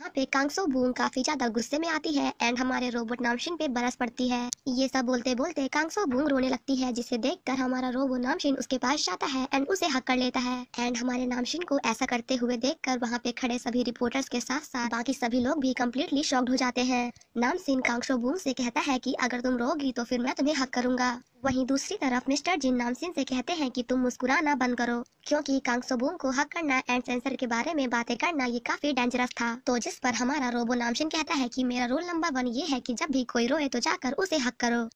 यहाँ पे कांगसो बून काफी ज्यादा गुस्से में आती है एंड हमारे रोबोट नामशिन पे बरस पड़ती है ये सब बोलते बोलते कांगसो बूंग रोने लगती है जिसे देखकर हमारा रोबोट नामशिन उसके पास जाता है एंड उसे हकड़ लेता है एंड हमारे नामशिन को ऐसा करते हुए देख कर वहाँ पे खड़े सभी रिपोर्टर्स के साथ साथ बाकी सभी लोग भी कम्प्लीटली शॉक्ड हो जाते हैं नामसिन कांगसो बूंग से कहता है की अगर तुम रोगी तो फिर मैं तुम्हें हक करूंगा वहीं दूसरी तरफ मिस्टर जिन नामसिन से कहते हैं कि तुम मुस्कुराना बंद करो क्योंकि कांगसोबूम को हक करना एंड सेंसर के बारे में बातें करना ये काफी डेंजरस था तो जिस पर हमारा रोबो नामसिन कहता है कि मेरा रोल नंबर वन ये है कि जब भी कोई रोए तो जाकर उसे हक करो